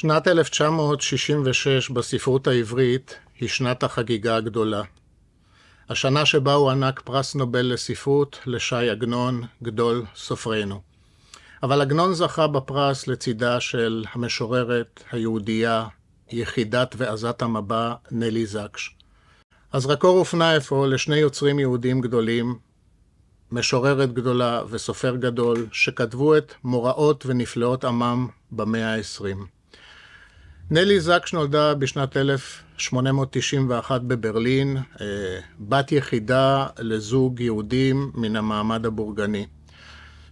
שנת 1966 בספרות העברית היא שנת החגיגה הגדולה. השנה שבה הוענק פרס נובל לספרות לש"י עגנון, גדול סופרנו. אבל עגנון זכה בפרס לצידה של המשוררת היהודייה, יחידת ועזת המבע, נלי זקש. אז רקור הופנה אפוא לשני יוצרים יהודים גדולים, משוררת גדולה וסופר גדול, שכתבו את מוראות ונפלאות עמם במאה העשרים. נלי זקש נולדה בשנת 1891 בברלין, אה, בת יחידה לזוג יהודים מן המעמד הבורגני.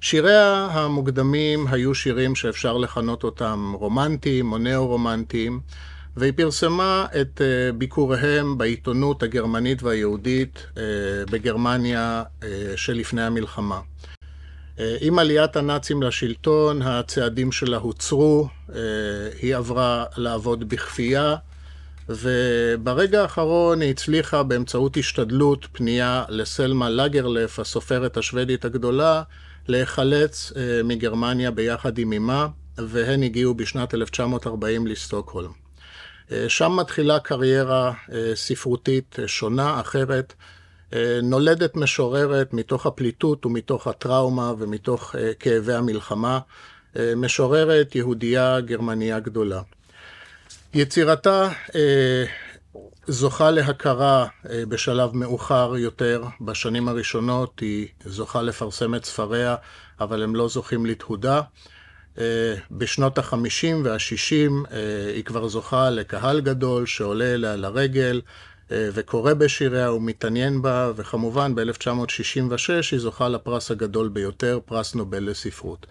שיריה המוקדמים היו שירים שאפשר לכנות אותם רומנטיים או נאו-רומנטיים, והיא פרסמה את אה, ביקוריהם בעיתונות הגרמנית והיהודית אה, בגרמניה שלפני המלחמה. אה, עם עליית הנאצים לשלטון, הצעדים שלה הוצרו, אה, היא עברה לעבוד בכפייה, וברגע האחרון היא הצליחה באמצעות השתדלות, פנייה לסלמה לגרלף, הסופרת השוודית הגדולה, להיחלץ אה, מגרמניה ביחד עם אמה, והן הגיעו בשנת 1940 לסטוקהולם. שם מתחילה קריירה ספרותית שונה, אחרת. אה, נולדת משוררת מתוך הפליטות ומתוך הטראומה ומתוך אה, כאבי המלחמה, אה, משוררת יהודייה גרמניה גדולה. יצירתה זוכה להכרה בשלב מאוחר יותר, בשנים הראשונות היא זוכה לפרסם את ספריה, אבל הם לא זוכים לתהודה. בשנות החמישים והשישים היא כבר זוכה לקהל גדול שעולה אליה לרגל, אה, וקורא בשיריה ומתעניין בה, וכמובן ב-1966 היא זוכה לפרס הגדול ביותר, פרס נובל לספרות.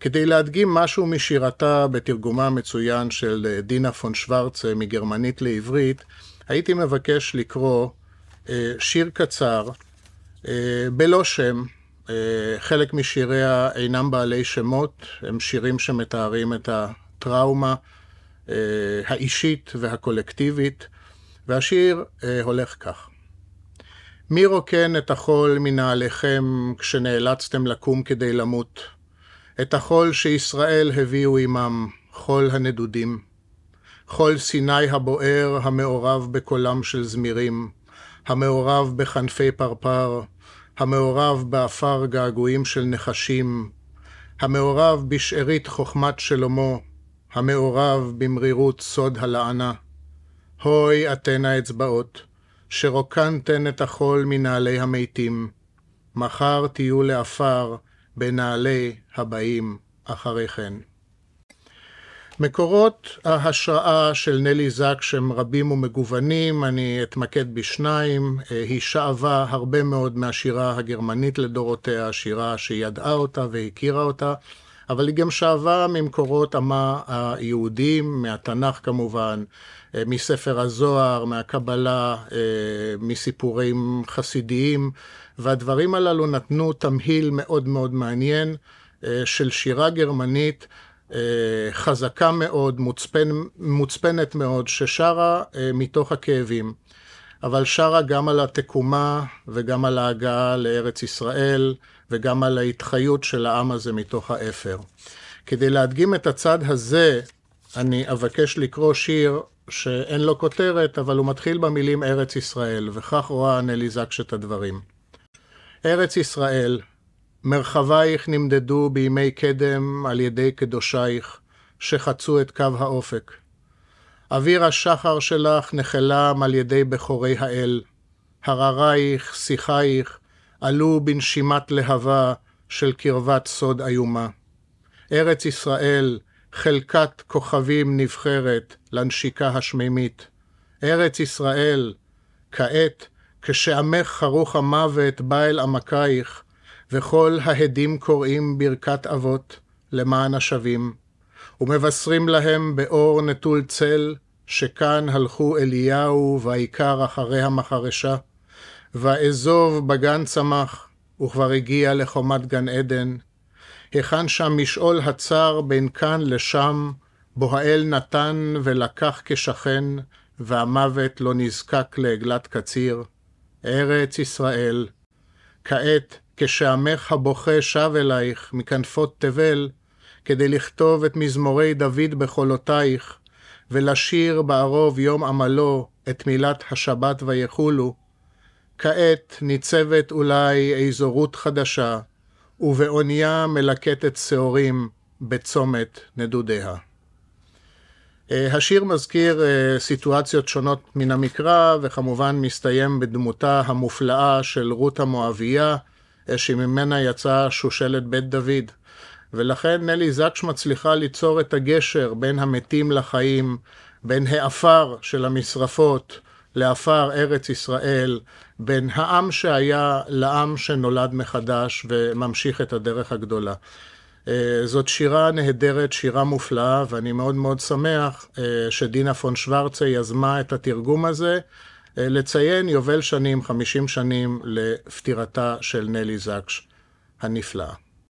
כדי להדגים משהו משירתה בתרגומה המצוין של אה, דינה פון שוורצה אה, מגרמנית לעברית, הייתי מבקש לקרוא שיר קצר, בלא שם. חלק משיריה אינם בעלי שמות, הם שירים שמתארים את הטראומה האישית והקולקטיבית. והשיר אה, הולך כך: מי רוקן את החול מנעליכם כשנאלצתם לקום כדי למות? את החול שישראל הביאו עמם, חול הנדודים. חול סיני הבוער המעורב בקולם של זמירים, המעורב בכנפי פרפר, המעורב באפר געגועים של נחשים, המעורב בשארית חוכמת שלמה, המעורב במרירות סוד הלענה. הוי אתן האצבעות, שרוקנתן את החול מנעלי המתים, מחר תהיו לעפר בנעלי הבאים אחריכן. מקורות ההשראה של נלי זק שהם רבים ומגוונים, אני אתמקד בשניים. אה, היא שאבה הרבה מאוד מהשירה הגרמנית לדורותיה, שירה שידעה אותה והכירה אותה, אבל היא גם שאבה ממקורות עמה היהודים, מהתנ"ך כמובן, אה, מספר הזוהר, מהקבלה, אה, מסיפורים חסידיים, והדברים הללו נתנו תמהיל מאוד מאוד מעניין אה, של שירה גרמנית. חזקה מאוד, מוצפן, מוצפנת מאוד, ששרה מתוך הכאבים, אבל שרה גם על התקומה וגם על ההגעה לארץ ישראל וגם על ההתחיות של העם הזה מתוך האפר. כדי להדגים את הצד הזה, אני אבקש לקרוא שיר שאין לו כותרת, אבל הוא מתחיל במילים ארץ ישראל, וכך רואה נלי זקש את הדברים. ארץ ישראל, מרחבייך נמדדו בימי קדם על ידי קדושייך, שחצו את קו האופק. אוויר השחר שלך נחלם על ידי בכורי האל. הררייך, שיחייך, עלו בנשימת להבה של קרבת סוד איומה. ארץ ישראל, חלקת כוכבים נבחרת לנשיקה השמימית. ארץ ישראל, כעת, כשעמך חרוך המוות בא אל עמקייך, וכל ההדים קוראים ברכת אבות למען השבים, ומבשרים להם באור נטול צל, שכאן הלכו אליהו ועיקר אחרי המחרשה. ואזוב בגן צמח, וכבר הגיע לחומת גן עדן. היכן שם משעול הצר בין כאן לשם, בו האל נתן ולקח כשכן, והמוות לא נזקק לעגלת קציר. ארץ ישראל, כעת, כשעמך הבוכה שב אלייך מכנפות תבל, כדי לכתוב את מזמורי דוד בחולותייך, ולשיר בערוב יום עמלו את מילת השבת ויחולו, כעת ניצבת אולי איזו רות חדשה, ובאונייה מלקטת שעורים בצומת נדודיה. אה, השיר מזכיר אה, סיטואציות שונות מן המקרא, וכמובן מסתיים בדמותה המופלאה של רות המואבייה, אה, שממנה יצאה שושלת בית דוד. ולכן נלי זקש מצליחה ליצור את הגשר בין המתים לחיים, בין העפר של המשרפות לעפר ארץ ישראל, בין העם שהיה לעם שנולד מחדש וממשיך את הדרך הגדולה. אה, זאת שירה נהדרת, שירה מופלאה, ואני מאוד מאוד שמח אה, שדינה פון שוורצה יזמה את התרגום הזה, אה, לציין יובל שנים, 50 שנים לפטירתה של נלי זקש הנפלאה.